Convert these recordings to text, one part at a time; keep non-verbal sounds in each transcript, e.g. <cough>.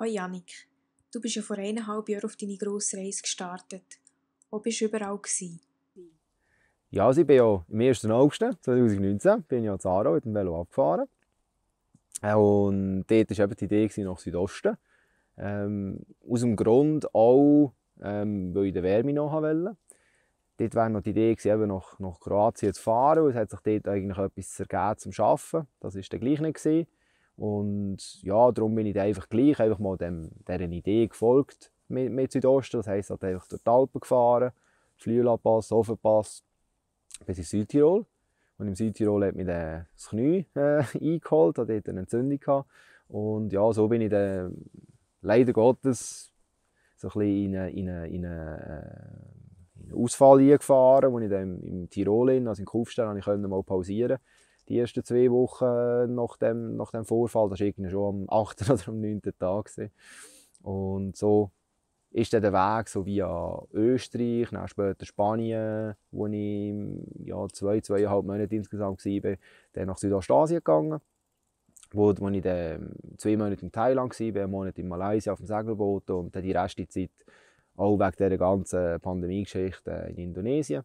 Hoi Janik, du bist ja vor eineinhalb Jahren auf deine grosse Reise gestartet. Wo bist du überall? Gewesen? Ja, also ich bin ja am 1. August 2019 bin ich ja Aarau mit dem Velo abgefahren. Äh, und dort war die Idee nach Südosten. Ähm, aus dem Grund auch, ähm, weil ich die Wärme noch haben wollte. Dort war noch die Idee, eben nach, nach Kroatien zu fahren. Es hat sich dort eigentlich etwas ergeben zum Arbeiten. Das war dann gleich nicht. Gewesen. Und ja, darum bin ich da einfach gleich einfach mal dem, dieser Idee gefolgt mit, mit Südosten. Das heisst, ich einfach durch die Alpen gefahren, Flüelapass, Ofenpass, bis in Südtirol. Und im Südtirol hat mich dann das Knie äh, eingeholt, hatte dort eine Entzündung. Gehabt. Und ja, so bin ich dann leider Gottes so ein bisschen in einen in eine, in eine, äh, Ausfall eingefahren, wo ich dann im Tirol, also in Kufstein, konnte ich mal pausieren konnte die ersten zwei Wochen nach dem, nach dem Vorfall, das war schon am 8. <laughs> oder am 9. Tag. Gewesen. Und so ist dann der Weg so via Österreich, dann später Spanien, wo ich ja, zwei, zweieinhalb Monate insgesamt war, dann nach Südostasien gegangen. Wo, wo ich dann zwei Monate in Thailand war, einen Monat in Malaysia auf dem Segelboot und dann die restliche Zeit auch wegen dieser ganzen Pandemie-Geschichte in Indonesien.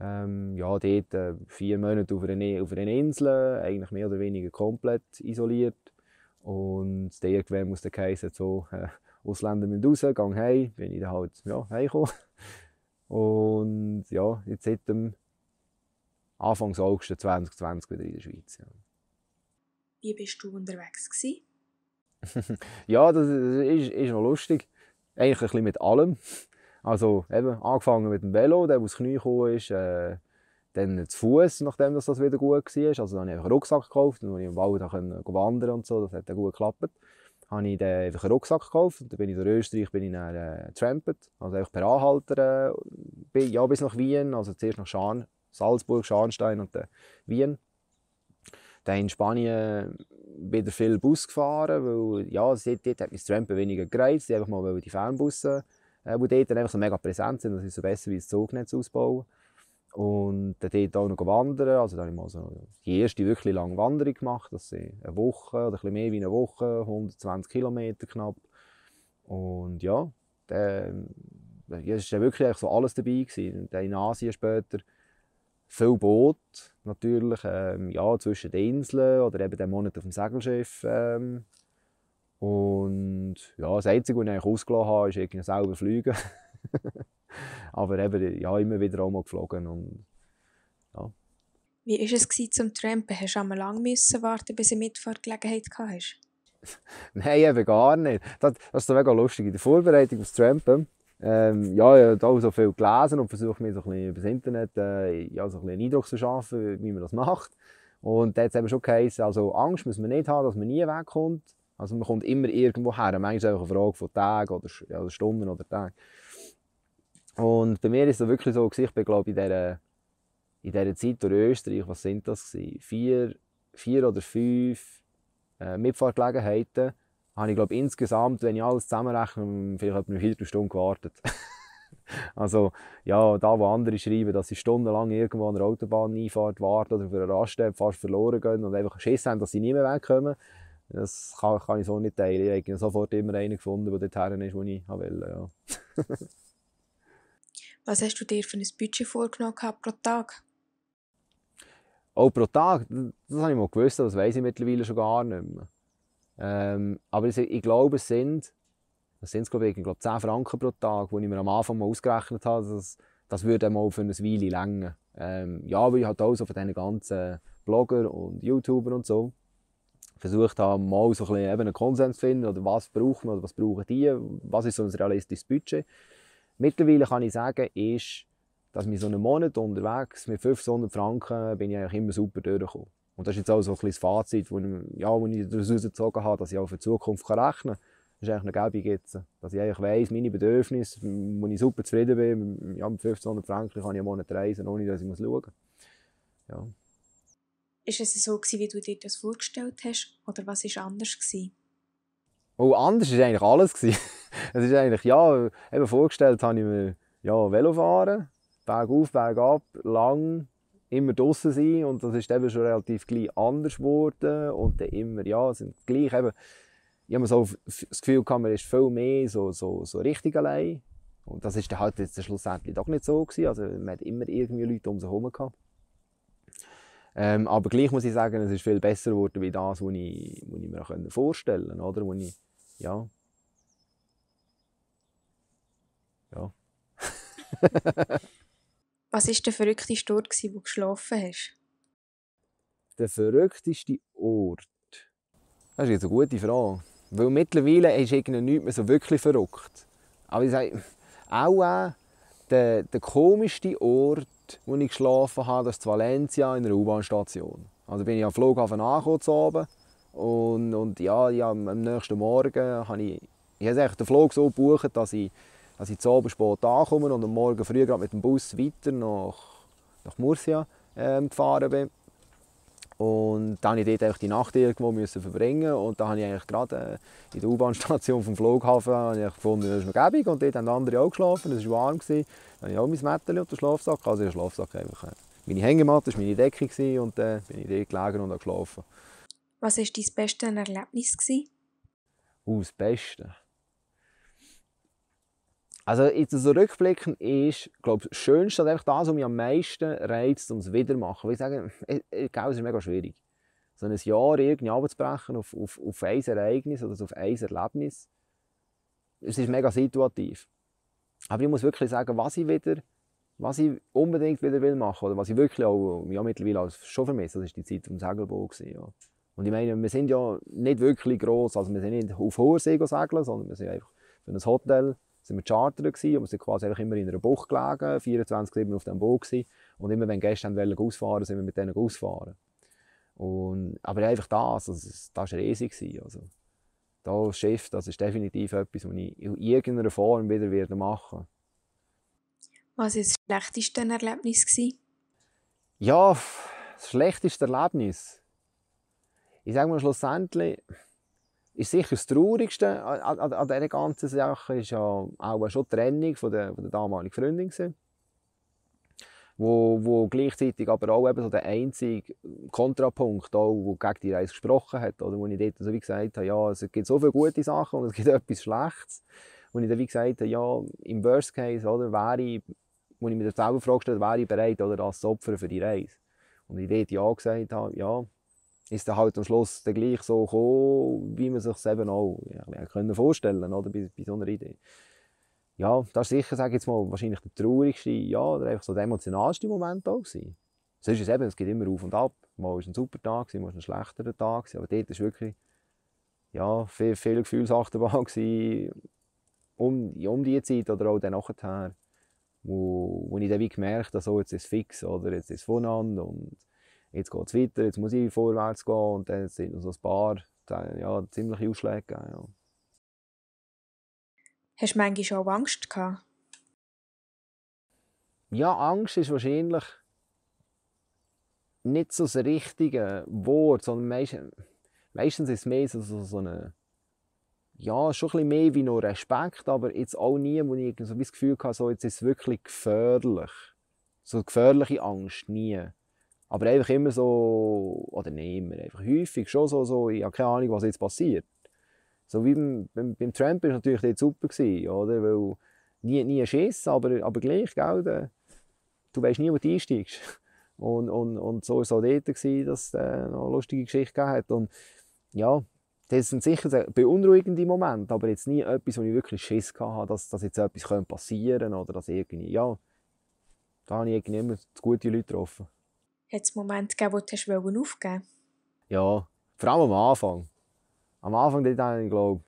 Ähm, ja, dort äh, vier Monate auf einer, ne-, auf einer Insel, eigentlich mehr oder weniger komplett isoliert. Und der irgendwann muss der Kaiser so, äh, Ausländer müssen raus, gehen heim, bin ich dann halt ja, heimgekommen. Und ja, jetzt seit dem Anfang August 2020 wieder in der Schweiz. Ja. Wie bist du unterwegs gewesen? <laughs> ja, das ist, ist noch lustig. Eigentlich ein bisschen mit allem. Also eben, angefangen mit dem Velo, der aus Knie gekommen ist, äh, dann zu Fuß, nachdem das, wieder gut war. Also dann habe ich einfach einen Rucksack gekauft, dann konnte ich im Wald können wandern und so, das hat dann gut geklappt. Dann Habe ich dann einfach einen Rucksack gekauft und dann bin ich in Österreich bin ich dann, äh, trampet, also einfach per Anhalter, äh, ja, bis nach Wien, also zuerst nach Scharn, Salzburg, Scharnstein und dann Wien. Dann in Spanien äh, wieder viel Bus gefahren, weil ja, dort, dort hat mich das Trampen weniger gereizt, ich wollte einfach mal die Fernbusse äh, die dort einfach so mega präsent sind, Das ist so besser wie das Zugnetz ausbauen. Und dort auch noch wandern, also da habe ich mal so die erste wirklich lange Wanderung gemacht, das sind eine Woche oder ein bisschen mehr wie eine Woche, 120 Kilometer knapp. Und ja, dann, äh, es war wirklich so alles dabei. Gewesen. in Asien später viel Boot, natürlich, ähm, ja, zwischen den Inseln oder eben den Monat auf dem Segelschiff ähm, und ja, das Einzige, was ich eigentlich ausgelassen habe, ist irgendwie selber fliegen. <laughs> Aber eben, ja, immer wieder auch mal geflogen und ja. Wie war es zum Trampen? Hast du einmal lange müssen warten, bis du eine Mitfahrgelegenheit hast? <laughs> Nein, eben gar nicht. Das, das ist mega lustig. In der Vorbereitung aufs Trampen ähm, ja, ich habe auch so viel gelesen und versuche mir so ein bisschen über das Internet äh, ja, so ein einen Eindruck zu schaffen, wie man das macht. Und da hat es eben schon geheißen, also Angst muss man nicht haben, dass man nie wegkommt. Also man kommt immer irgendwo her. Manchmal ist es einfach eine Frage von Tagen oder, ja, oder Stunden oder Tagen. Und bei mir ist es wirklich so, ich bin glaube in dieser, in dieser Zeit durch Österreich, was sind das gewesen? Vier, vier oder fünf äh, Mitfahrgelegenheiten habe ich glaube insgesamt, wenn ich alles zusammenrechne, vielleicht etwa eine Viertelstunde gewartet. <laughs> also ja, da wo andere schreiben, dass sie stundenlang irgendwo an der Autobahn einfahren, warten oder für eine Raststätte fast verloren gehen und einfach Schiss haben, dass sie nie mehr wegkommen. Das kann, kann, ich so nicht teilen. Ich habe sofort immer einen gefunden, der dorthin ist, wo ich will. Ja. <laughs> Was hast du dir für ein Budget vorgenommen pro Tag? Auch oh, pro Tag? Das habe ich mal gewusst, das weiß ich mittlerweile schon gar nicht mehr. Ähm, aber ich, ich glaube, es sind, das sind glaube ich, ich glaube, 10 Franken pro Tag, die ich mir am Anfang mal ausgerechnet habe. Das, das würde mal für eine Weile länger. Ähm, ja, weil ich halt auch so von diesen ganzen Blogger und YouTuber und so versucht habe, mal so ein bisschen eben einen Konsens zu finden, oder was brauchen wir, oder was brauchen die, was ist so ein realistisches Budget. Mittlerweile kann ich sagen, ist, dass mit so einem Monat unterwegs mit 500 Franken bin ich eigentlich immer super durchgekommen. Und das ist jetzt auch so ein bisschen das Fazit, wo ich, ja, wo ich daraus gezogen habe, dass ich auch für die Zukunft kann rechnen kann. Das ist eigentlich eine gelbe Gitze. Dass ich eigentlich weiss, meine Bedürfnisse, wo ich super zufrieden bin, ja, mit 1500 Franken kann ich einen Monat reisen, ohne dass ich schauen muss. Ja. Ist es so, gewesen, wie du dir das vorgestellt hast? Oder was war anders? Gewesen? Oh, anders war eigentlich alles. <laughs> es ist eigentlich, ja, eben vorgestellt habe ich mir ja, Velofahren, bergauf, bergab, lang, immer draußen sein und das ist eben schon relativ gleich anders geworden und dann immer, ja, sind gleich eben, ich habe so das Gefühl gehabt, man ist viel mehr so, so, so richtig allein und das ist dann halt jetzt schlussendlich doch nicht so gewesen, also man hat immer irgendwie Leute um sich herum gehabt. Ähm, aber gleich muss ich sagen, es ist viel besser geworden wie das, was ich, ich mir vorstellen konnte. Oder? Wo ich, ja. Ja. <laughs> Was war der verrückteste Ort, wo du geschlafen hast? Der verrückteste Ort? Das ist jetzt eine gute Frage. Weil mittlerweile ist irgendwie nichts mehr so wirklich verrückt. Aber ich sage, auch, auch äh, der, der komischste Ort Nacht, als ich geschlafen habe, das war in Valencia in einer U-Bahn-Station. Also bin ich am Flughafen angekommen und, und ja, ja, am nächsten Morgen habe ich, ich habe den Flug so gebucht, dass ich, dass ich zu oben spät ankomme und am Morgen früh gerade mit dem Bus weiter nach, nach Murcia ähm, gefahren bin. Und dann musste ich dort die Nacht irgendwo müssen verbringen. Und da habe ich eigentlich gerade äh, in der U-Bahn-Station vom Flughafen ich gefunden, das ist mir gäbig. Und dort haben andere auch geschlafen, es war warm. Gewesen habe ich auch mein Mädchen und den Schlafsack. Also den Schlafsack einfach. Äh, meine Hängematte war meine Decke und dann äh, bin ich dort gelegen und geschlafen. Was war dein beste Erlebnis? Uh, das Beste? Also jetzt also rückblickend ist, glaube das Schönste einfach das, was mich am meisten reizt, um es wieder zu machen. Weil ich sage, äh, es ist mega schwierig. So ein Jahr irgendwie abzubrechen auf, auf, auf ein Ereignis oder auf ein Erlebnis, es ist mega situativ. Aber ich muss wirklich sagen, was ich wieder, was ich unbedingt wieder will machen oder was ich wirklich auch ja, mittlerweile schon vermisse, das ist die Zeit vom Segelbau ja. Und ich meine, wir sind ja nicht wirklich groß, also wir sind nicht auf hoher See segeln, sondern wir sind einfach für ein Hotel sind wir chartert gewesen, und wir sind quasi einfach immer in einer Bucht gelegen, 24-7 auf dem Boot gewesen. Und immer wenn Gäste wollen ausfahren, sind wir mit denen ausfahren. Und, aber einfach das, also, das war riesig. Also das Schiff, das ist definitiv etwas, was ich in irgendeiner Form wieder machen werde Was war das schlechteste Erlebnis? Ja, das schlechteste Erlebnis. Ich sage mal, schlussendlich ist sicher das Traurigste an, an, an dieser ganzen Sache ist ja auch schon die Trennung von der, von der damaligen Freundin. Gewesen wo, wo gleichzeitig aber auch eben so der einzige Kontrapunkt, auch, wo gegen die Reise gesprochen hat, oder wo ich dort so wie gesagt habe, ja, es gibt so viele gute Sachen und es gibt <laughs> etwas Schlechtes, wo ich dann wie gesagt habe, ja, im Worst Case, oder, wäre ich, wo ich mir das selber frage, wäre ich bereit, oder, als Opfer für die Reise. Und ich dort ja gesagt habe, ja, ist dann halt am Schluss dann gleich so gekommen, wie man sich es eben auch ja, können vorstellen konnte, oder, bei, bei so einer Idee ja, das ist sicher, sage jetzt mal, wahrscheinlich der traurigste, ja, oder einfach so der emotionalste Moment auch gewesen. Sonst ist es eben, es geht immer auf und ab. Mal war es ein super Tag, mal war es ein schlechterer Tag, aber dort ist wirklich, ja, viel, viel Gefühlsachterbahn <laughs> um, um die Zeit oder auch dann nachher, wo, wo ich dann wie gemerkt habe, so, jetzt ist es fix, oder jetzt ist es voneinander und jetzt geht es weiter, jetzt muss ich vorwärts gehen und dann sind noch so ein paar, ja, ziemliche Ausschläge, ja. Hast du manchmal auch Angst gehabt? Ja, Angst ist wahrscheinlich nicht so das richtige Wort, sondern meistens, meistens ist es mehr so, so eine ja, schon ein bisschen mehr wie nur Respekt, aber jetzt auch nie, wo ich so das Gefühl hatte, so, jetzt ist es wirklich gefährlich. So gefährliche Angst, nie. Aber einfach immer so, oder nicht immer, einfach häufig schon so, so ich habe keine Ahnung, was jetzt passiert. So wie beim, beim, beim Tramp war es natürlich dort super, gewesen, oder? Weil nie, nie ein Schiss, aber, aber gleich, gell? du weißt nie, wo du einsteigst. <laughs> Und, und, und so war es auch dort, gewesen, dass es äh, eine lustige Geschichte gegeben hat. ja, das sind sicher beunruhigende Momente, aber jetzt nie etwas, wo ich wirklich Schiss hatte, dass, dass jetzt etwas passieren könnte oder dass irgendwie, ja, da habe ich irgendwie immer gute Leute getroffen. Hat es Momente gegeben, wo du hast aufgeben Ja, vor allem am Anfang. Am Anfang dort habe ich, glaube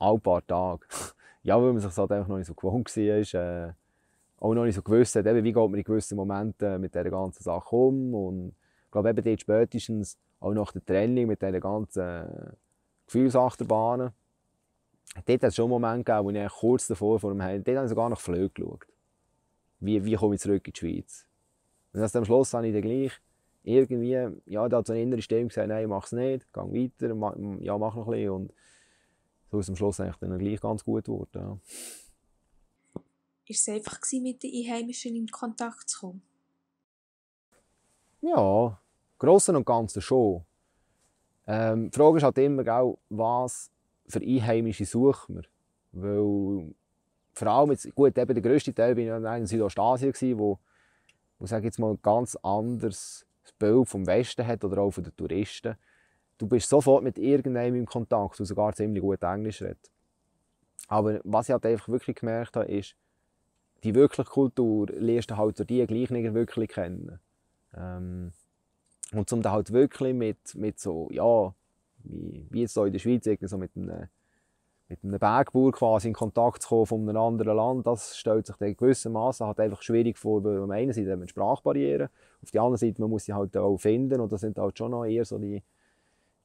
ein paar Tage. <laughs> ja, weil man sich halt noch nicht so gewohnt war. Äh, auch noch nicht so gewusst hat, eben, wie geht man in gewissen Momenten äh, mit dieser ganzen Sache um. Und ich glaube, eben dort spätestens auch nach der Training mit dieser ganzen äh, Gefühlsachterbahnen. Dort hat es schon einen Moment gegeben, wo ich kurz davor vor dem Heim, dort habe ich sogar nach Flöhe geschaut. Wie, wie komme ich zurück in die Schweiz? Und am Schluss habe ich dann gleich irgendwie, ja, da hat so eine innere Stimme gesagt, nein, mach es nicht, geh weiter, ma, ja, mach noch ein bisschen. Und so ist am Schluss eigentlich dann gleich ganz gut geworden. Ja. Ist es einfach gewesen, mit den Einheimischen in Kontakt zu kommen? Ja, Großen und Ganzen schon. Ähm, die Frage ist halt immer, auch, was für Einheimische suchen wir? Weil, vor allem, jetzt, gut, eben der grösste Teil war in Südostasien, wo, wo sage jetzt mal, ganz anders Bild vom Westen hat oder auch von den Touristen. Du bist sofort mit irgendeinem in Kontakt, der sogar ziemlich gut Englisch redet. Aber was ich halt einfach wirklich gemerkt habe, ist, die wirkliche Kultur lernst du halt durch die gleich nicht wirklich kennen. Ähm, und um dann halt wirklich mit, mit so, ja, wie, wie jetzt hier in der Schweiz, irgendwie so mit einem mit einem Bergbauer quasi in Kontakt zu kommen von einem anderen Land, das stellt sich dann gewissermaßen halt einfach schwierig vor, weil man einerseits hat man auf der anderen Seite man muss sie halt auch finden und das sind halt schon noch eher so die,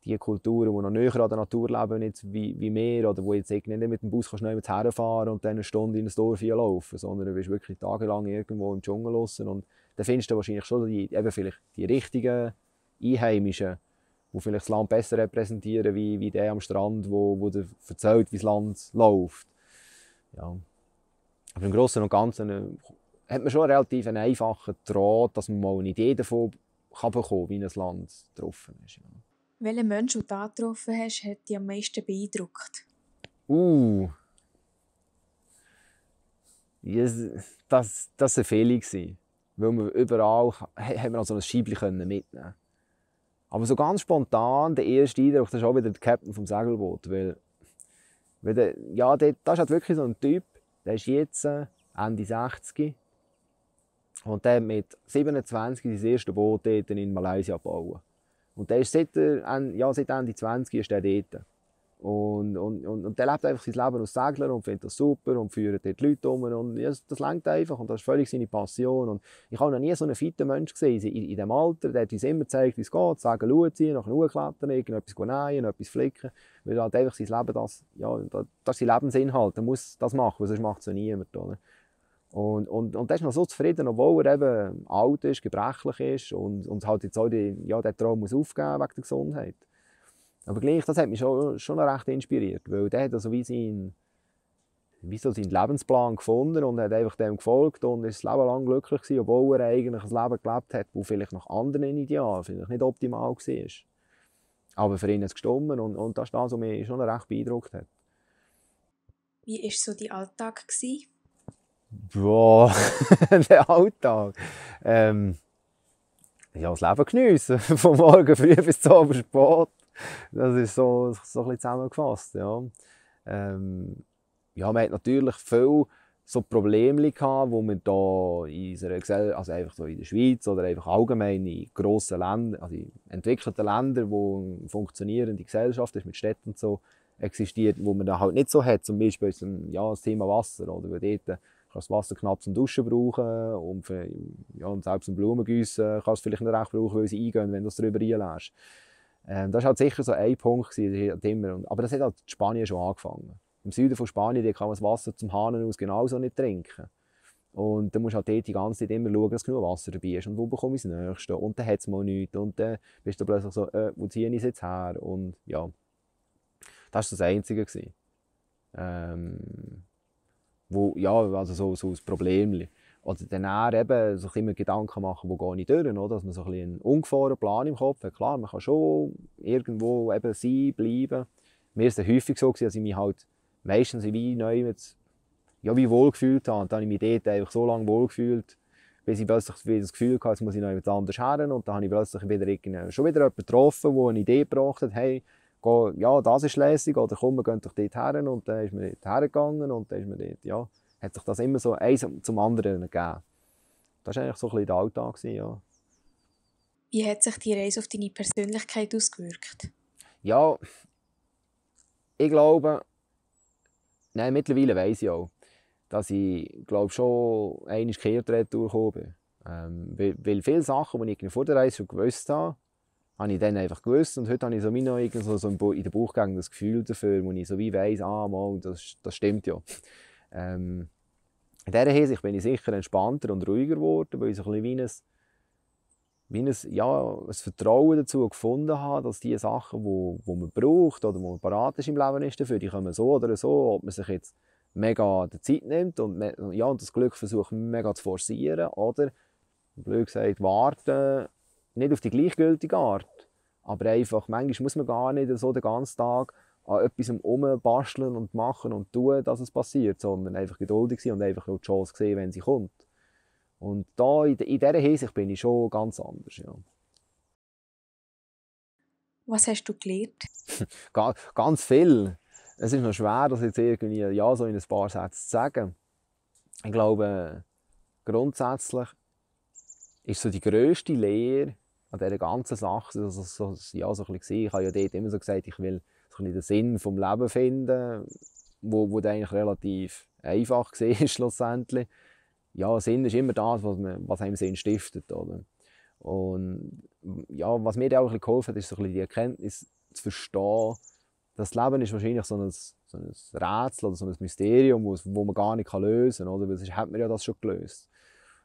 die Kulturen, die noch näher an der Natur leben jetzt wie, wie wir oder wo jetzt nicht mit dem Bus kannst, nicht herfahren und dann eine Stunde in das Dorf laufen, sondern du bist wirklich tagelang irgendwo im Dschungel los und dann findest du wahrscheinlich schon die, eben vielleicht die richtigen Einheimischen, wo vielleicht das Land besser repräsentieren, wie, wie der am Strand, wo, wo der erzählt, wie das Land läuft. Ja. Aber im Großen und Ganzen äh, hat man schon einen relativ einfachen Draht, dass man mal eine Idee davon kann bekommen wie ein Land getroffen ist. Ja. Welcher Mensch, den du da getroffen hast, hat dich am meisten beeindruckt? Uh. Yes, das war eine Fehler. Weil wir überall hat man so also ein Scheibchen mitnehmen aber so ganz spontan, der erste Eindruck, das ist auch wieder der Captain vom Segelboot. Weil, weil der, ja, der, das ist halt wirklich so ein Typ, der ist jetzt äh, Ende 60 und der hat mit 27 sein erstes Boot dort in Malaysia gebaut. Und der ist seit, ja, seit Ende 20 ist der dort. Und, und, und, und der lebt einfach sein Leben als Segler und findet das super und führt dort Leute um. Und ja, das lenkt einfach und das ist völlig seine Passion. Und ich habe noch nie so einen fitten Mensch gesehen in, in diesem Alter. Der hat uns immer gezeigt, wie es geht. Sagen, schau ziehen, nachher hochklettern, irgendetwas nähen, etwas flicken. Weil halt einfach sein Leben, das, ja, das, das ist sein Lebensinhalt. Er muss das machen, weil sonst macht es ja niemand. Oder? Und, und, und der ist noch so zufrieden, obwohl er eben alt ist, gebrechlich ist und, und halt jetzt auch die, ja, den Traum muss aufgeben wegen der Gesundheit aufgeben aber gleich, das hat mich schon, schon recht inspiriert, weil der hat also wie sein wie so seinen Lebensplan gefunden und hat einfach dem gefolgt und ist das Leben lang glücklich gewesen, obwohl er eigentlich ein Leben gelebt hat, das vielleicht nach anderen Idealen vielleicht nicht optimal war. Aber für ihn ist es gestummen und, und das ist das, was mich schon recht beeindruckt hat. Wie war so dein Alltag? Gewesen? Boah, <laughs> der Alltag. Ähm, ja, das Leben geniessen, <laughs> von morgen früh bis zum Abend spät das ist so, so ein bisschen zusammengefasst. Ja. Ähm, ja, man hat natürlich viele so Probleme die man hier in unserer Gesellschaft, also einfach so in der Schweiz oder einfach allgemein in grossen Ländern, also in entwickelten Ländern, wo eine funktionierende Gesellschaft ist, mit Städten und so, existiert, wo man da halt nicht so hat, zum Beispiel ja, das Thema Wasser, oder weil dort kannst du das Wasser knapp zum Duschen brauchen und, für, ja, und selbst zum Blumengüssen kannst du es vielleicht nicht recht brauchen, weil sie eingehen, wenn du es drüber reinlässt. Ähm, das war halt sicher so ein Punkt, gewesen, immer, aber das hat halt in Spanien schon angefangen. Im Süden von Spanien kann man das Wasser zum Hahn aus genauso nicht trinken. Und dann musst du halt dort die ganze Zeit immer schauen, dass genug Wasser dabei ist und wo bekomme ich das Nächste und dann hat es mal nichts und dann bist du plötzlich so, äh, wo ziehe ich es jetzt her und ja. Das war das Einzige. Gewesen. Ähm, wo, ja, also so, so ein Problem. Oder also dann eben sich immer Gedanken machen, wo gehe ich durch, oder? dass man so ein einen ungefahrenen Plan im Kopf hat. Klar, man kann schon irgendwo eben sein, bleiben. Mir war es häufig so, dass ich mich halt meistens wie neu mit, ja, wie wohl gefühlt habe. Und dann habe ich mich dort einfach so lange wohl gefühlt, bis ich plötzlich wieder das Gefühl hatte, jetzt muss ich noch etwas anders her. Und dann habe ich plötzlich wieder schon wieder jemanden getroffen, der eine Idee brachte, hey, geh, ja, das ist lässig, oder komm, wir gehen doch dort her. Und dann ist man dort hergegangen und dann ist man dort, ja hat sich das immer so eins zum anderen gegeben. Das war eigentlich so ein bisschen der Alltag. Ja. Wie hat sich die Reise auf deine Persönlichkeit ausgewirkt? Ja, ich glaube, nein, mittlerweile weiß ich auch, dass ich glaube, schon einiges gekehrt durchgekommen bin. Ähm, weil, viele Sachen, die ich vor der Reise schon gewusst habe, habe ich dann einfach gewusst und heute habe ich so wie noch so, so in den Bauch gegangen, das Gefühl dafür, wo ich so wie weiss, ah, mal, das, das stimmt ja. Ähm, in dieser Hinsicht bin ich sicher entspannter und ruhiger geworden, weil ich so ein bisschen wie ein, wie ein, ja, ein Vertrauen dazu gefunden habe, dass die Sachen, die wo, wo man braucht oder wo man parat ist im Leben ist dafür, die kommen so oder so, ob man sich jetzt mega die Zeit nimmt und, ja, und das Glück versucht mega zu forcieren oder, blöd gesagt, warten, nicht auf die gleichgültige Art, aber einfach, manchmal muss man gar nicht so den ganzen Tag an etwas herumbasteln und machen und tun, dass es passiert, sondern einfach geduldig sein und einfach nur die Chance sehen, wenn sie kommt. Und da, in, dieser Hinsicht bin ich schon ganz anders. Ja. Was hast du gelernt? <laughs> ganz viel. Es ist noch schwer, das jetzt irgendwie ja, so in ein paar Sätzen zu sagen. Ich glaube, grundsätzlich ist so die grösste Lehre an dieser ganzen Sache, also, so, ja, so ein bisschen, ich habe ja dort immer so gesagt, ich will den Sinn vom Leben finden, wo, wo eigentlich relativ einfach war <laughs> schlussendlich. Ja, Sinn ist immer das, was, man, was einem Sinn stiftet. Oder? Und ja, was mir da auch ein geholfen hat, ist so ein die Erkenntnis zu verstehen, dass das Leben ist wahrscheinlich so ein, so ein Rätsel oder so ein Mysterium, wo, wo man gar nicht lösen kann, oder? weil sonst hat man ja das schon gelöst.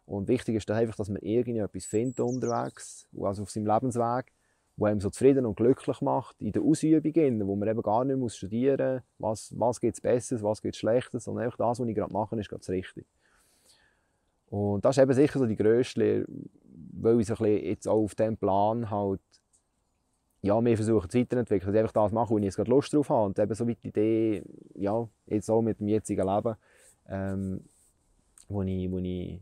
Und wichtig ist dann einfach, dass man irgendetwas findet unterwegs, also auf seinem Lebensweg, die einem so zufrieden und glücklich macht in der Ausübung, wo man eben gar nicht muss studieren muss, was, was gibt es Besseres, was gibt es Schlechtes, sondern einfach das, was ich gerade mache, ist gerade das Richtige. Und das ist eben sicher so die grösste, Lehre, weil ich so jetzt auch auf diesem Plan halt ja, wir versuche, weiterentwickeln, dass ich einfach das mache, wo ich jetzt gerade Lust drauf habe. Und eben so weit die Idee, ja, jetzt auch mit dem jetzigen Leben, ähm, wo, ich, wo ich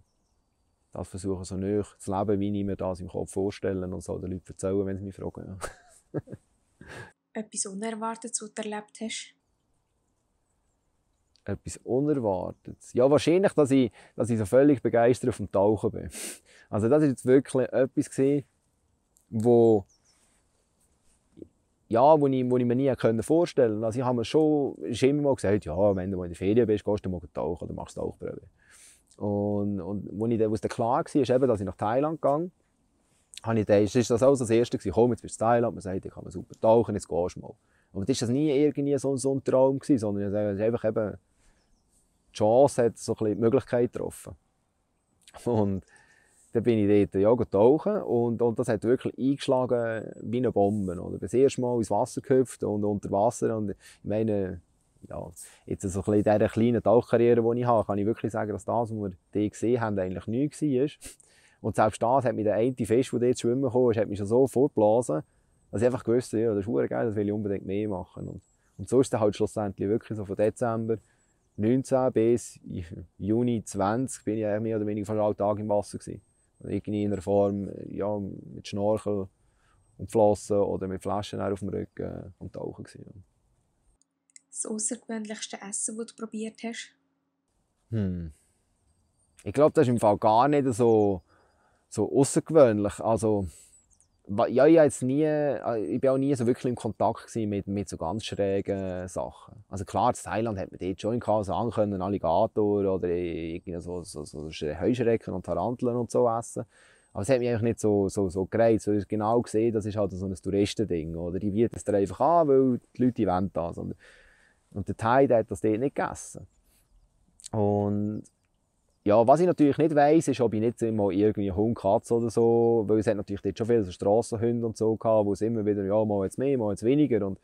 das versuchen so näher zu leben, wie ich mir das im Kopf vorstelle und so den Leuten erzählen, wenn sie mich fragen. Ja. <laughs> Etwas Unerwartetes, was du erlebt hast? Etwas Unerwartetes? Ja, wahrscheinlich, dass ich, dass ich so völlig begeistert auf dem Tauchen bin. <laughs> Also das war jetzt wirklich etwas, gewesen, wo ja, wo ich, wo ich mir nie vorstellen konnte. Also ich habe mir schon, immer mal gesagt, ja, wenn du mal in der Ferien bist, gehst du mal tauchen oder machst Tauchprobe. Und, und als ich dann, was dann klar war, ist eben, dass ich nach Thailand gehe, habe ich ist das auch das Erste gewesen, komm, jetzt bist du in Thailand, man sagt, ich kann man super tauchen, jetzt gehst du mal. Aber das war nie irgendwie so, so ein Traum, gewesen, sondern es ist einfach eben, die Chance hat so die Möglichkeit getroffen. Und dann bin ich dort ja, getauchen und, und das hat wirklich eingeschlagen wie eine Bombe. Oder? Ich bin das erste Mal ins Wasser gehüpft und unter Wasser und ich meine, ja, jetzt so in dieser kleinen Tauchkarriere, die ich habe, kann ich wirklich sagen, dass das, was wir hier gesehen haben, eigentlich neu war. Und selbst das hat mich der eine Fisch, der dort schwimmen kam, hat mich schon so vorgeblasen, dass ich einfach gewusst habe, ja, das ist geil, das will ich unbedingt mehr machen. Und, und so ist es halt schlussendlich wirklich so von Dezember 19 bis Juni 20 bin ich mehr oder weniger fast alle Tage im Wasser. Gewesen. Also irgendwie in einer Form ja, mit Schnorchel und Flossen oder mit Flaschen auf dem Rücken und äh, Tauchen. Gewesen das außergewöhnlichste Essen, das du probiert hast? Hm. Ich glaube, das ist im Fall gar nicht so, so außergewöhnlich. Also, ja, ich, jetzt nie, äh, ich bin auch nie so wirklich im Kontakt mit, mit so ganz schrägen Sachen. Also klar, in Thailand hat man dort schon in so an können, Alligator oder so, so, so Heuschrecken und Taranteln und so essen. Aber es hat mich einfach nicht so, so, so gereizt, weil ich genau gesehen das ist halt so ein Touristending. Oder die bieten es dir einfach an, weil die Leute wollen das. Und der Thai hat das dort nicht gegessen. Und ja, was ich natürlich nicht weiß, ist, ob ich nicht immer irgendwie Hund, Katze oder so, weil es hat natürlich dort schon viele Strassenhunde und so gehabt, wo es immer wieder, ja, mal jetzt mehr, mal jetzt weniger. Und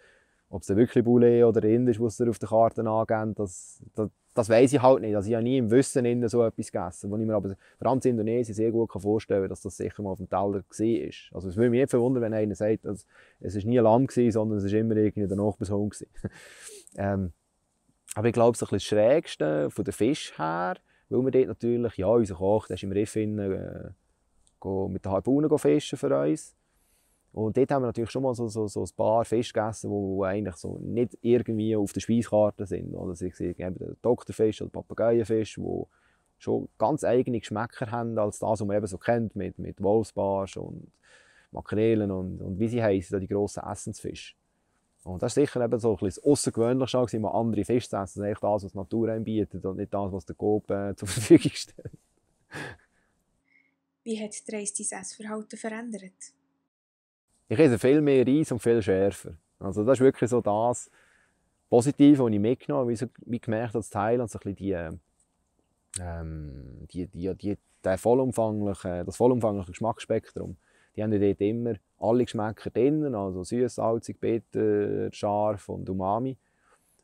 ob es wirklich Boulet oder Rind ist, was er auf der Karte angeben, das, das, das weiß ich halt nicht. Also ich habe nie im Wissen so etwas gegessen. Wo ich mir aber vor allem in Indonesien sehr gut vorstellen kann, dass das sicher mal auf dem Teller war. Also es würde mich nicht verwundern, wenn einer sagt, also es war nie Lamm, gewesen, sondern es war immer irgendwie der Nachbarshund. <laughs> ähm, aber ich glaube, es ist das Schrägste von den Fisch her, weil wir dort natürlich, ja, unser Koch, der ist im Riff innen, äh, mit den Harpunen fischen für uns. Und dort haben wir natürlich schon mal so, so, so ein paar Fische gegessen, die eigentlich so nicht irgendwie auf der Speiskarte sind. Oder sie also sehen eben Doktorfisch oder Papageienfisch, die schon ganz eigene Geschmäcker haben, als das, was man eben so kennt, mit, mit Wolfsbarsch und Makrelen und, und wie sie heißen, die grossen Essensfische. Und das war sicher eben so ein bisschen Außergewöhnliche, mal andere Fische zu essen, das, was die Natur anbietet und nicht das, was der Gruppe äh, zur Verfügung <laughs> stellt. Wie hat die Reise dein Essverhalten verändert? ich esse viel mehr Reis und viel schärfer. Also das ist wirklich so das Positive, was ich mitgenommen habe, wie ich gemerkt habe, dass Thailand so ein die, ähm, die, die, die, der vollumfängliche, das vollumfängliche Geschmacksspektrum, die haben dort immer alle Geschmäcker drin, also süß, salzig, bitter, scharf und umami.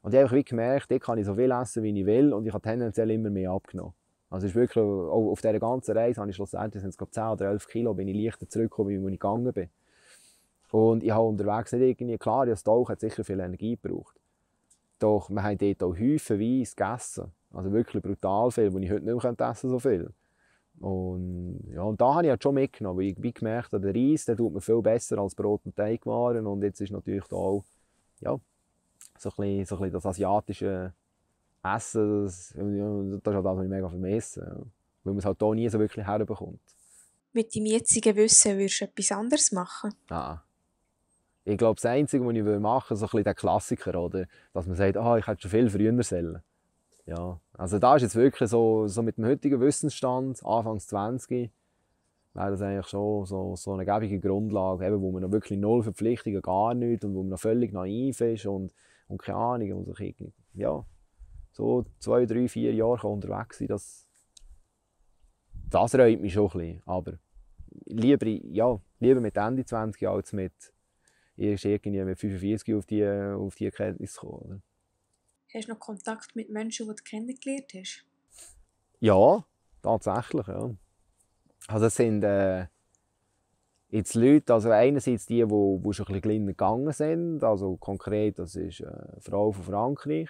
Und ich habe gemerkt, dort kann ich so viel essen, wie ich will und ich habe tendenziell immer mehr abgenommen. Also ist wirklich, auf dieser ganzen Reise habe ich schlussendlich 10 oder 11 Kilo, bin ich leichter zurückgekommen, als ich gegangen bin. Und ich habe unterwegs nicht irgendwie, klar, das Tauchen hat sicher viel Energie gebraucht. Doch wir haben dort auch häufig gegessen. Also wirklich brutal viel, wo ich heute nicht mehr essen so viel. Und, ja, und da habe ich halt schon mitgenommen, weil ich wie gemerkt habe, der Reis der tut mir viel besser als Brot und Teigwaren. Und jetzt ist natürlich da auch ja, so, ein bisschen, so ein bisschen das asiatische Essen, das, das ist halt das, was ich mega vermisse. Ja. Weil man es halt hier nie so wirklich herbekommt. Mit dem jetzigen Wissen würdest du etwas anderes machen? Ah. Ich glaube, das Einzige, was ich machen will, ist so ein bisschen der Klassiker, oder? dass man sagt, ah, ich hätte schon viel früher sollen. Ja, also da ist jetzt wirklich so, so mit dem heutigen Wissensstand, Anfangs 20, wäre das eigentlich schon so, so eine gäbige Grundlage, eben, wo man noch wirklich null Verpflichtungen, gar nichts und wo man noch völlig naiv ist und, und keine Ahnung. Und sich ja, so zwei, drei, vier Jahre unterwegs sein, das, das reut mich schon ein bisschen. Aber lieber, ja, lieber mit Ende 20 als mit erst irgendwie mit 45 auf die, auf die Erkenntnis gekommen. Oder? Hast du noch Kontakt mit Menschen, die du kennengelernt hast? Ja, tatsächlich. Ja. Also es sind äh, jetzt Leute, also einerseits die, die, die schon ein bisschen kleiner gegangen sind, also konkret, das ist äh, eine Frau von Frankreich.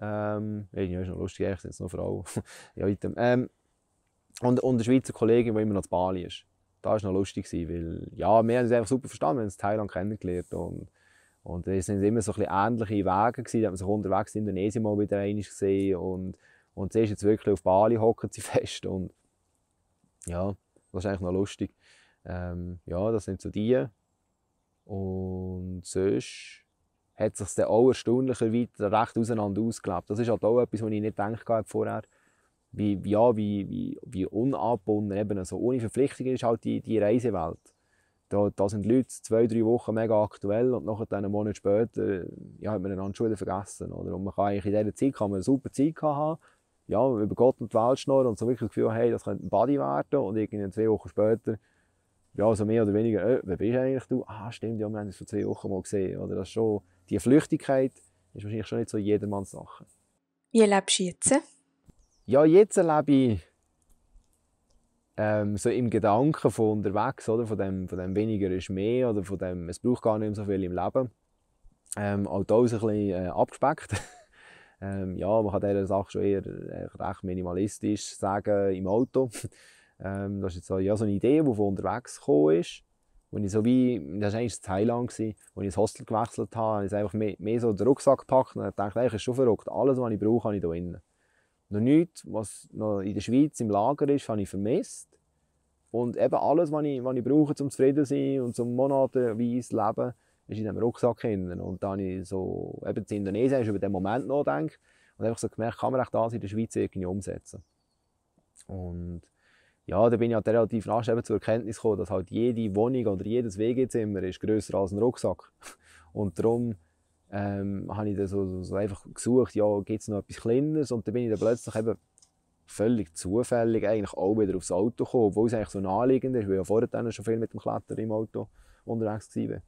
Ähm, ja, ist noch lustig, eigentlich sind es noch Frauen. <laughs> ja, ähm, und, und eine Schweizer Kollegin, die immer noch in Bali ist das war noch lustig, weil ja, wir haben es einfach super verstanden, wir haben es Thailand kennengelernt und, und es waren immer so ein ähnliche Wege gewesen, da haben wir sich unterwegs in Indonesien mal wieder einig gesehen und, und sie ist jetzt wirklich auf Bali hocken sie fest und ja, das ist eigentlich noch lustig. Ähm, ja, das sind so die und sonst hat sich dann auch erstaunlicherweise recht auseinander ausgelebt. Das ist halt auch etwas, was ich nicht gedacht habe vorher wie, ja, wie, wie, wie unabgebunden, eben so ohne Verpflichtungen ist halt die, die Reisewelt. Da, da sind Leute zwei, drei Wochen mega aktuell und nachher einen Monat später äh, ja, hat man einander schon wieder vergessen. Oder? Und man kann eigentlich in dieser Zeit kann man eine super Zeit haben, ja, über Gott und die Welt schnurren und so wirklich das Gefühl, hey, das könnte ein Buddy werden und irgendwie zwei Wochen später ja, so also mehr oder weniger, äh, wer bist eigentlich du? Ah, stimmt, ja, wir haben es vor zwei Wochen mal gesehen. Oder das schon, die Flüchtigkeit ist wahrscheinlich schon nicht so jedermanns Sache. Wie lebst du jetzt? ja, jetzt erlebe ich ähm, so im Gedanken von unterwegs, oder? Von, dem, von dem weniger ist mehr oder von dem, es braucht gar nicht so viel im Leben. Ähm, auch da ist ein bisschen äh, abgespeckt. <laughs> ähm, ja, man kann dieser Sache schon eher äh, recht minimalistisch sagen im Auto. <laughs> ähm, das ist jetzt so, ja, so eine Idee, die von unterwegs gekommen ist. Und ich so wie, das war eigentlich Thailand, als ich ins Hostel gewechselt habe, habe ich einfach mehr, mehr so den Rucksack gepackt und dachte, ey, ich ist schon verrückt. Alles, was ich brauche, habe ich hier drin noch nichts, was noch in der Schweiz im Lager ist, habe ich vermisst. Und eben alles, was ich, was ich brauche, um zufrieden zu sein und zum monatenweise leben, ist in diesem Rucksack hinten. Und dann habe ich so, eben zu Indonesien über den Moment nachgedacht und einfach so gemerkt, kann man auch das in der Schweiz irgendwie umsetzen. Und ja, da bin ich halt relativ rasch eben zur Erkenntnis gekommen, dass halt jede Wohnung oder jedes WG-Zimmer ist grösser als ein Rucksack. <laughs> Und darum ähm, habe ich dann so, so, einfach gesucht, ja, gibt es noch etwas Kleineres? Und dann bin ich dann plötzlich eben völlig zufällig eigentlich auch wieder aufs Auto gekommen, obwohl es eigentlich so naheliegend ist, weil ich ja vorher dann schon viel mit dem Klettern im Auto unterwegs war.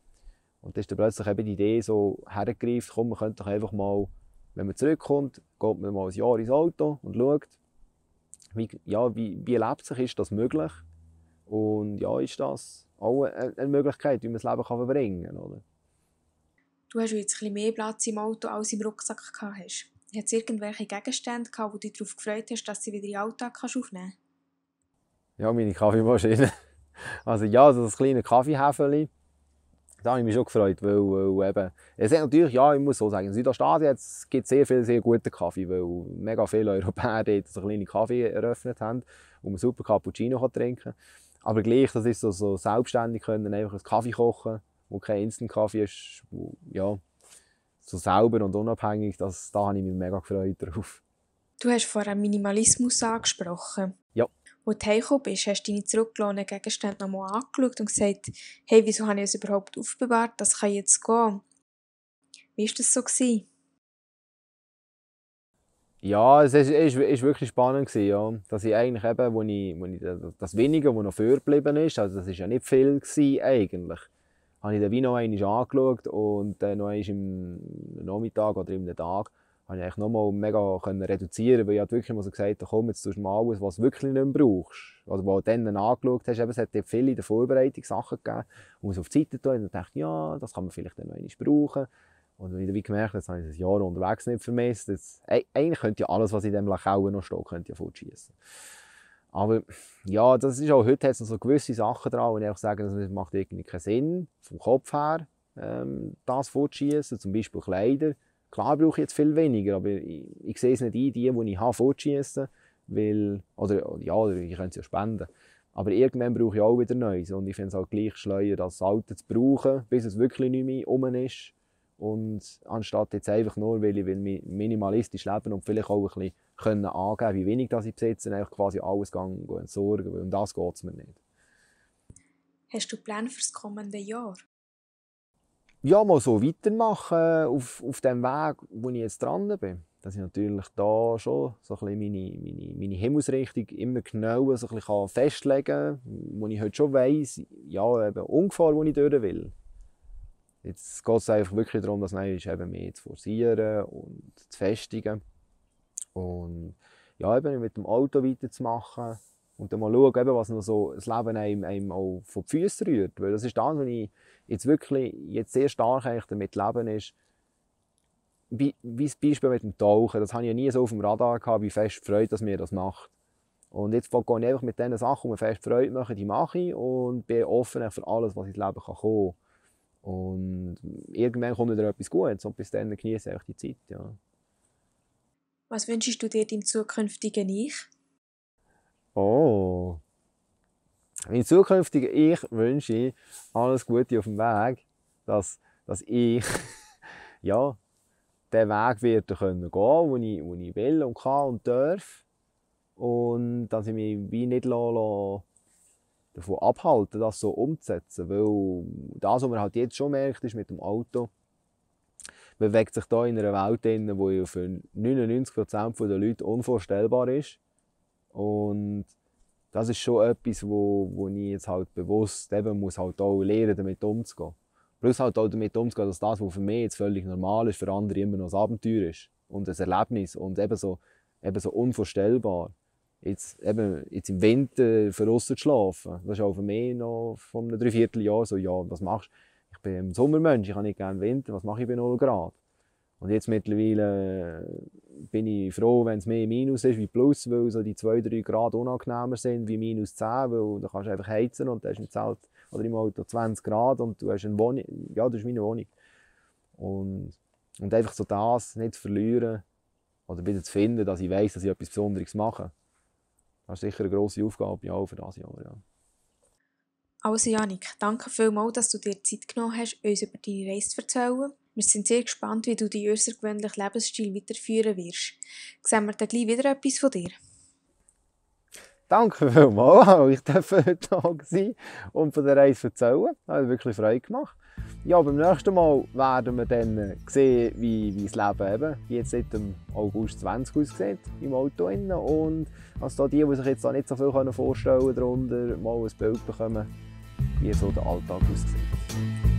Und dann ist dann plötzlich eben die Idee so hergegriffen, komm, man könnte doch einfach mal, wenn man zurückkommt, geht man mal ein Jahr ins Auto und schaut, wie, ja, wie, wie lebt sich, ist das möglich? Und ja, ist das auch eine, eine Möglichkeit, wie man das Leben kann verbringen kann, oder? Du hast jetzt ein mehr Platz im Auto als im Rucksack gehabt hast. Hat es irgendwelche Gegenstände gehabt, wo du dich darauf gefreut hast, dass sie wieder in den Alltag kannst aufnehmen kannst? Ja, meine Kaffeemaschine. <laughs> Also ja, so ein kleine Kaffeehäferli. Da habe ich mich schon gefreut, weil, weil eben, es hat natürlich, ja, ich muss so sagen, in Südostasien gibt es sehr viel sehr guten Kaffee, weil mega viele Europäer dort so kleine Kaffee eröffnet haben, wo man super Cappuccino kann trinken kann. Aber gleich, das ist so, so selbstständig können, einfach einen Kaffee kochen wo kein Instant-Kaffee ist, wo, ja, so sauber und unabhängig, das, da habe ich mich mega gefreut drauf. Du hast vorher Minimalismus angesprochen. Ja. Als du heimgekommen bist, hast du deine zurückgelassenen Gegenstände nochmal angeschaut und gesagt, hey, wieso habe ich es überhaupt aufbewahrt, das kann jetzt gehen. Wie war das so? Gewesen? Ja, es ist, ist, ist wirklich spannend gewesen, ja. dass ich eigentlich eben, wo ich, wo ich das Wenige, was noch vorgeblieben ist, also das war ja nicht viel gewesen, eigentlich, habe ich den Wein noch einmal angeschaut und äh, noch einmal im Nachmittag oder im Tag habe ich eigentlich noch mal mega können reduzieren weil ich halt wirklich mal so gesagt habe, komm, jetzt tust du mal alles, was du wirklich nicht mehr brauchst. Also, wo du dann angeschaut hast, eben, es hat viele in der Vorbereitung Sachen gegeben, und es auf die Seite tun und dachte, ja, das kann man vielleicht dann noch einmal brauchen. Und wenn ich dann gemerkt habe, jetzt habe ich das Jahr unterwegs nicht vermisst. Jetzt, eigentlich könnte ja alles, was in diesem Lachauer noch steht, könnte ja fortschießen. Aber ja, das ist auch heute jetzt noch so gewisse Sachen dran, wo ich einfach sage, das macht irgendwie keinen Sinn, vom Kopf her, ähm, das vorzuschießen, zum Beispiel Kleider. Klar brauche ich jetzt viel weniger, aber ich, ich sehe es nicht ein, die, die ich habe, vorzuschießen, weil, oder ja, oder ich könnte es ja spenden. Aber irgendwann brauche ich auch wieder Neues und ich finde es auch halt gleich schleuer, das Alte zu brauchen, bis es wirklich nicht mehr um ist. Und anstatt jetzt einfach nur, weil ich minimalistisch leben und vielleicht auch ein bisschen können angeben, wie wenig das ich besitze, einfach quasi alles gehen, gehen entsorgen, weil um das geht es mir nicht. Hast du Pläne für das kommende Jahr? Ja, mal so weitermachen auf, auf dem Weg, wo ich jetzt dran bin. Dass ich natürlich da schon so ein meine, meine, meine Himmelsrichtung immer genau so ein bisschen festlegen kann, wo ich heute schon weiss, ja, eben ungefähr, wo ich durch will. Jetzt geht es einfach wirklich darum, das Neue eben mehr zu forcieren und zu festigen. Und ja, eben mit dem Auto weiterzumachen und dann mal schauen, eben, was noch so das Leben einem, einem auch von den Füßen rührt. Weil das ist das, wenn ich jetzt wirklich jetzt sehr stark eigentlich damit leben ist, wie, wie das Beispiel mit dem Tauchen, das habe ich ja nie so auf dem Radar gehabt, wie fest freut, dass mir das macht. Und jetzt gehe ich einfach mit diesen Sachen, die mir fest Freude machen, die mache ich und bin offen für alles, was ins Leben kann kommen kann. Und irgendwann kommt dann etwas Gutes und bis dann genieße ich die Zeit. Ja. Was wünschst du dir im zukünftigen Ich? Oh. Mein zukünftigen Ich wünsche ich alles Gute auf dem Weg, dass, dass ich <laughs> ja, den Weg werden können gehen, wo ich, wo ich will und kann und darf. Und dass ich mich wie nicht lassen, davon abhalten, das so umzusetzen. Weil das, was man halt jetzt schon merkt, ist mit dem Auto, bewegt sich da in einer Welt, die für 99% der Leute unvorstellbar ist. Und das ist schon etwas, wo, wo ich jetzt halt bewusst eben muss halt auch lernen, damit umzugehen. Plus halt auch damit umzugehen, dass das, was für mich jetzt völlig normal ist, für andere immer noch ein Abenteuer ist und ein Erlebnis und eben so unvorstellbar. Jetzt, eben, jetzt im Winter draußen zu schlafen, das ist auch für mich noch von einem Dreivierteljahr so, ja, was machst du? bin ein Sommermensch, ich habe nicht gerne Winter, was mache ich bei 0 Grad? Und jetzt mittlerweile äh, bin ich froh, wenn es mehr Minus ist wie Plus, weil so die 2-3 Grad unangenehmer sind wie Minus 10, weil da kannst du einfach heizen und da ist im Zelt oder im Auto 20 Grad und du hast eine Wohnung, ja, das ist meine Wohnung. Und, und einfach so das nicht zu verlieren oder wieder zu finden, dass ich weiß, dass ich etwas Besonderes mache. Das ist sicher eine grosse Aufgabe, ja, für das Jahr, ja. Also Janik, danke vielmals, dass du dir Zeit genommen hast, uns über deine Reise zu erzählen. Wir sind sehr gespannt, wie du deinen außergewöhnlichen Lebensstil weiterführen wirst. Sehen wir dann gleich wieder etwas von dir. Danke vielmals, <laughs> ich darf heute hier sein und von der Reise erzählen. Das hat wirklich Freude gemacht. Ja, beim nächsten Mal werden wir dann sehen, wie, wie das Leben eben jetzt seit dem August 20 aussieht im Auto. Innen. Und also die, die sich jetzt auch nicht so viel vorstellen können, darunter mal ein Bild bekommen wie so der Alltag aussieht.